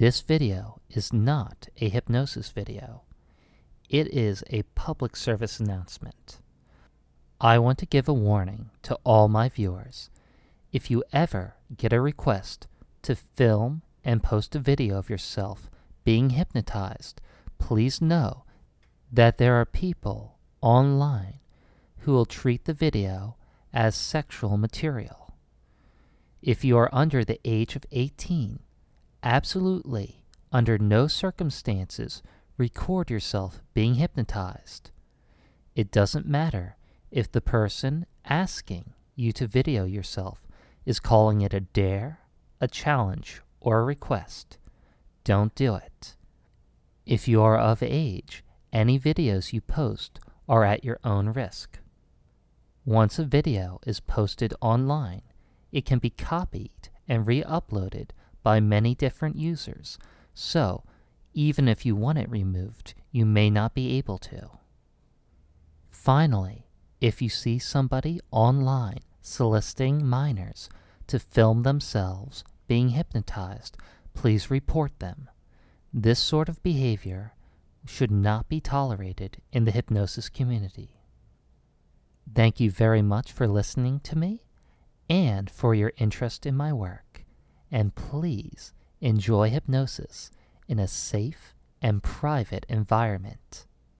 This video is not a hypnosis video. It is a public service announcement. I want to give a warning to all my viewers. If you ever get a request to film and post a video of yourself being hypnotized, please know that there are people online who will treat the video as sexual material. If you are under the age of 18, absolutely, under no circumstances, record yourself being hypnotized. It doesn't matter if the person asking you to video yourself is calling it a dare, a challenge, or a request. Don't do it. If you are of age, any videos you post are at your own risk. Once a video is posted online, it can be copied and re-uploaded by many different users, so even if you want it removed, you may not be able to. Finally, if you see somebody online soliciting minors to film themselves being hypnotized, please report them. This sort of behavior should not be tolerated in the hypnosis community. Thank you very much for listening to me and for your interest in my work. And please enjoy hypnosis in a safe and private environment.